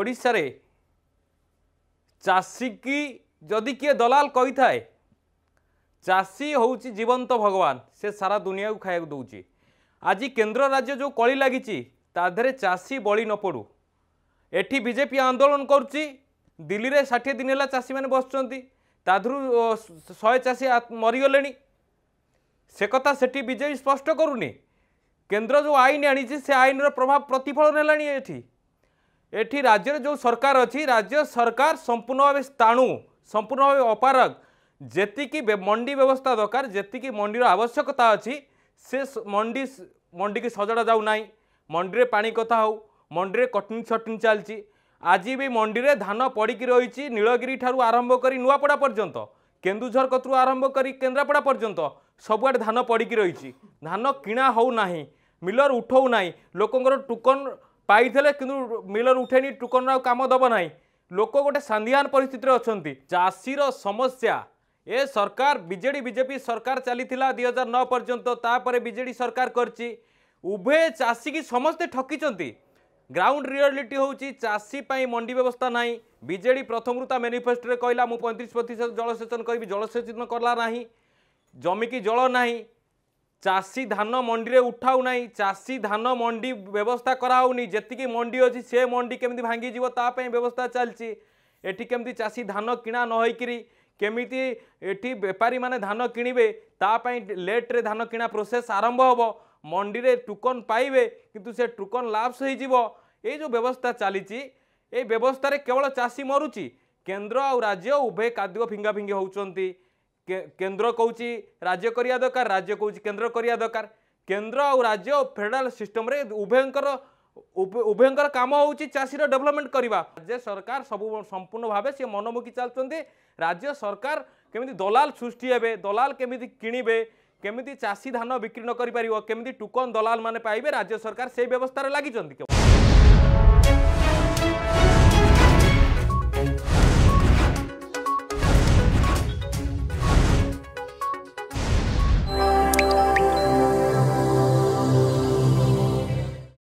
ଓଡ଼ିଶାରେ ଚାଷୀକି ଯଦି କିଏ ଦଲାଲ କହିଥାଏ ଚାଷୀ ହେଉଛି ଜୀବନ୍ତ ଭଗବାନ ସେ ସାରା ଦୁନିଆକୁ ଖାଇବାକୁ ଦେଉଛି ଆଜି କେନ୍ଦ୍ର ରାଜ୍ୟ ଯେଉଁ କଳି ଲାଗିଛି ତା ଦେହରେ ଚାଷୀ ବଳି ନ ପଡ଼ୁ ଏଠି ବିଜେପି ଆନ୍ଦୋଳନ କରୁଛି ଦିଲ୍ଲୀରେ ଷାଠିଏ ଦିନ ହେଲା ଚାଷୀମାନେ ବସୁଛନ୍ତି ତା ଦେହରୁ ଶହେ ଚାଷୀ ମରିଗଲେଣି ସେ କଥା ସେଠି ବିଜେପି ସ୍ପଷ୍ଟ କରୁନି କେନ୍ଦ୍ର ଯେଉଁ ଆଇନ ଆଣିଛି ସେ ଆଇନର ପ୍ରଭାବ ପ୍ରତିଫଳନ ହେଲାଣି ଏଠି এটি রাজ্যের যে সরকার অছি রাজ্য সরকার সম্পূর্ণভাবে স্থাণু সম্পূর্ণভাবে অপারগ যেতিকি মন্ডি ব্যবস্থা দরকার যেতিকি মন্ডির আবশ্যকতা অছি সে মন্ডি মন্ডিকে সজাড়া যাও নাই মন্ডিরে পানি কথা হোক মন্ডিরে কটিং সটিং চালছি আজি বি মন্ডিরে ধান পড়িকি রয়েছে নীলগিরি ঠার আরম্ভ করে নূয়াপড়া পর্যন্ত কেন্দুঝর কতু আরম্ভ করে কেন্দ্রাপড়া পর্যন্ত সবুড়ে ধান পড়িকি রয়েছে ধান কিণা হো না মিলর উঠাও না লোকর টোকন পাইলে কিন্তু মিলর উঠেনি টুকন আর কাম দেব না লোক গোটে সান্ধিহান পরিস্থিতি অনেক চাষীর সমস্যা এ সরকার বিজেডি বিজেপি সরকার চালি দুই হাজার ন পর্যন্ত তাপরে বিজেডি সরকার করছি উভয় চাষী কি সমস্তে ঠকিছেন গ্রাউন্ড রিয়েলিটি হচ্ছে চাষী পাই মন্ডি ব্যবস্থা নাই বিজেডি প্রথম তা মেনিফেস্টোরে কহিলা মু পঁয়ত্রিশ প্রতিশত জলসেচন করবি জলসেচন কলা না জমি কি জল না চাষী ধান মন্ডিরে উঠাও না চাষী ধান মন্ডি ব্যবস্থা করা হোনি যেতিকি মন্ডি অছি সে মন্ডি কমিটি ভাঙ্গি যাব তাপাই ব্যবস্থা চালছি এটি কমিটি চাষী ধান কিনা নহইকি কমিটি এটি বেপারী মানে ধান কিণবে তাপাই লেট্রে ধান কিনা প্রোসেস আরম্ভ হব মন্ডিরে টুকন পাইবে কিন্তু সে টুকন লাভস যাব এই যে ব্যবস্থা চালিছি এই ব্যবস্থায় কেবল চাষী মরুচি কেন্দ্র আজ্য উভয় উভয় ফিঙ্গা ফিঙ্গি হচ্ছেন কেন্দ্র কৌচি রাজ্য করা দরকার রাজ্য কৌচি কেন্দ্র করা দরকার কেন্দ্র আউ রাজ্য ফেডেরাল সিস্টমরে উভয়ঙ্কর উভয়ঙ্কর কাম হচ্ছে চাষীর ডেভেলপমেন্ট করা রাজ্য সরকার সবু সম্পূর্ণ ভাবে সে মনোমুখী চালছেন রাজ্য সরকার কেমি দলাল সৃষ্টি হবে দলাল কেমি কিণবে কেমি চাষী ধান বিক্রি নকরিপার কেমি টুকন দলাল মানে পাইবে রাজ্য সরকার সেই ব্যবস্থার লাগিছেন